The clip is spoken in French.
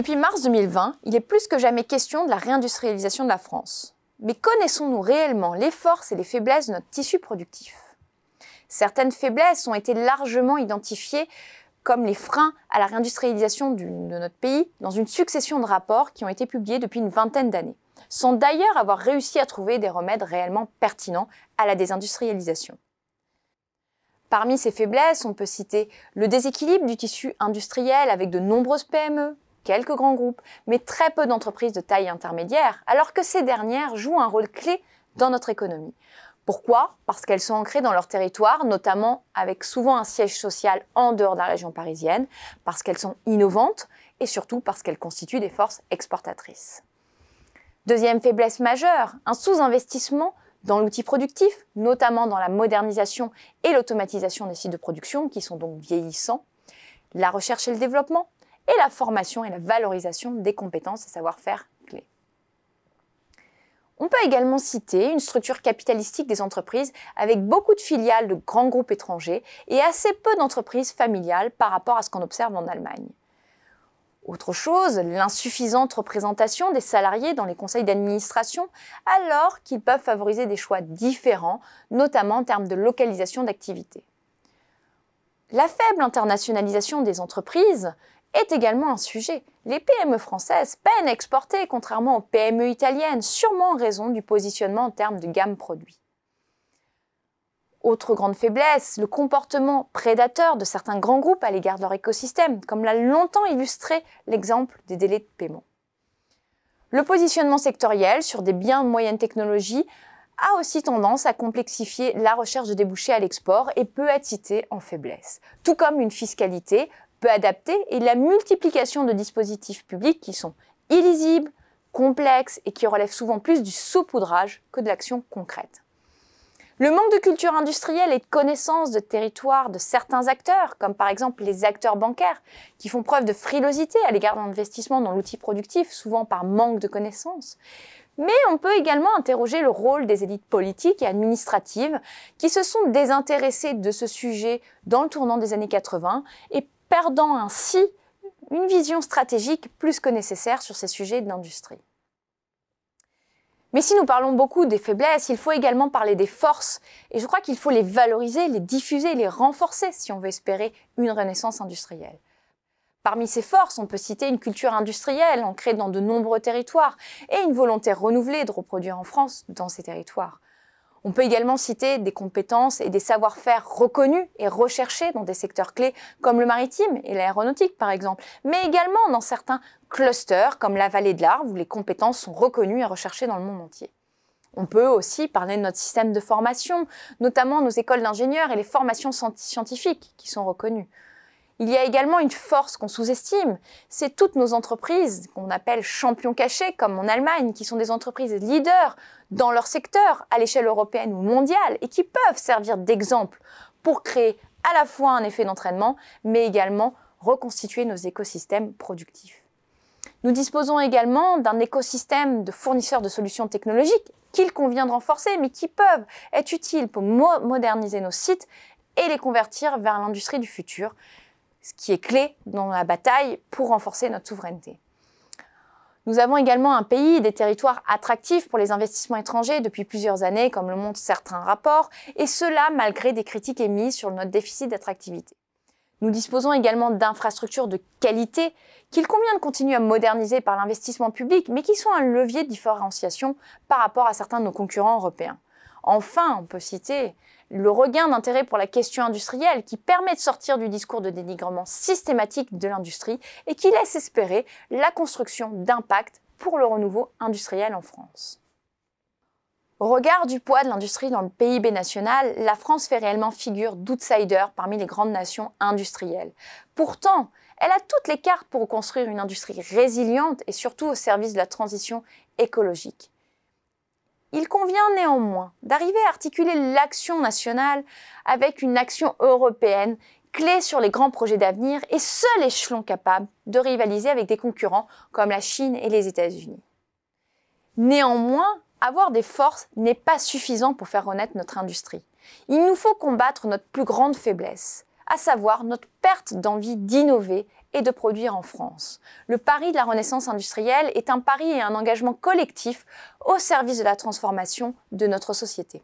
Depuis mars 2020, il est plus que jamais question de la réindustrialisation de la France. Mais connaissons-nous réellement les forces et les faiblesses de notre tissu productif Certaines faiblesses ont été largement identifiées comme les freins à la réindustrialisation de notre pays dans une succession de rapports qui ont été publiés depuis une vingtaine d'années, sans d'ailleurs avoir réussi à trouver des remèdes réellement pertinents à la désindustrialisation. Parmi ces faiblesses, on peut citer le déséquilibre du tissu industriel avec de nombreuses PME, quelques grands groupes, mais très peu d'entreprises de taille intermédiaire, alors que ces dernières jouent un rôle clé dans notre économie. Pourquoi Parce qu'elles sont ancrées dans leur territoire, notamment avec souvent un siège social en dehors de la région parisienne, parce qu'elles sont innovantes et surtout parce qu'elles constituent des forces exportatrices. Deuxième faiblesse majeure, un sous-investissement dans l'outil productif, notamment dans la modernisation et l'automatisation des sites de production qui sont donc vieillissants, la recherche et le développement, et la formation et la valorisation des compétences et savoir-faire clés. On peut également citer une structure capitalistique des entreprises avec beaucoup de filiales de grands groupes étrangers et assez peu d'entreprises familiales par rapport à ce qu'on observe en Allemagne. Autre chose, l'insuffisante représentation des salariés dans les conseils d'administration, alors qu'ils peuvent favoriser des choix différents, notamment en termes de localisation d'activités. La faible internationalisation des entreprises est également un sujet. Les PME françaises peinent à exporter, contrairement aux PME italiennes, sûrement en raison du positionnement en termes de gamme produit. Autre grande faiblesse, le comportement prédateur de certains grands groupes à l'égard de leur écosystème, comme l'a longtemps illustré l'exemple des délais de paiement. Le positionnement sectoriel sur des biens de moyenne technologie a aussi tendance à complexifier la recherche de débouchés à l'export et peut être cité en faiblesse, tout comme une fiscalité peu adapter et la multiplication de dispositifs publics qui sont illisibles, complexes et qui relèvent souvent plus du saupoudrage que de l'action concrète. Le manque de culture industrielle et de connaissance de territoire de certains acteurs, comme par exemple les acteurs bancaires, qui font preuve de frilosité à l'égard d'un investissement dans l'outil productif, souvent par manque de connaissances. Mais on peut également interroger le rôle des élites politiques et administratives qui se sont désintéressées de ce sujet dans le tournant des années 80 et perdant ainsi une vision stratégique plus que nécessaire sur ces sujets d'industrie. Mais si nous parlons beaucoup des faiblesses, il faut également parler des forces, et je crois qu'il faut les valoriser, les diffuser, les renforcer si on veut espérer une renaissance industrielle. Parmi ces forces, on peut citer une culture industrielle ancrée dans de nombreux territoires et une volonté renouvelée de reproduire en France dans ces territoires. On peut également citer des compétences et des savoir-faire reconnus et recherchés dans des secteurs clés comme le maritime et l'aéronautique par exemple, mais également dans certains clusters comme la vallée de l'Arve où les compétences sont reconnues et recherchées dans le monde entier. On peut aussi parler de notre système de formation, notamment nos écoles d'ingénieurs et les formations scientifiques qui sont reconnues. Il y a également une force qu'on sous-estime, c'est toutes nos entreprises qu'on appelle champions cachés, comme en Allemagne, qui sont des entreprises leaders dans leur secteur à l'échelle européenne ou mondiale et qui peuvent servir d'exemple pour créer à la fois un effet d'entraînement, mais également reconstituer nos écosystèmes productifs. Nous disposons également d'un écosystème de fournisseurs de solutions technologiques qu'il convient de renforcer, mais qui peuvent être utiles pour moderniser nos sites et les convertir vers l'industrie du futur, ce qui est clé dans la bataille pour renforcer notre souveraineté. Nous avons également un pays, et des territoires attractifs pour les investissements étrangers depuis plusieurs années, comme le montrent certains rapports, et cela malgré des critiques émises sur notre déficit d'attractivité. Nous disposons également d'infrastructures de qualité qu'il convient de continuer à moderniser par l'investissement public, mais qui sont un levier de différenciation par rapport à certains de nos concurrents européens. Enfin, on peut citer le regain d'intérêt pour la question industrielle qui permet de sortir du discours de dénigrement systématique de l'industrie et qui laisse espérer la construction d'impact pour le renouveau industriel en France. Au regard du poids de l'industrie dans le PIB national, la France fait réellement figure d'outsider parmi les grandes nations industrielles. Pourtant, elle a toutes les cartes pour construire une industrie résiliente et surtout au service de la transition écologique. Il convient néanmoins d'arriver à articuler l'action nationale avec une action européenne clé sur les grands projets d'avenir et seul échelon capable de rivaliser avec des concurrents comme la Chine et les États-Unis. Néanmoins, avoir des forces n'est pas suffisant pour faire renaître notre industrie. Il nous faut combattre notre plus grande faiblesse, à savoir notre perte d'envie d'innover et de produire en France. Le pari de la renaissance industrielle est un pari et un engagement collectif au service de la transformation de notre société.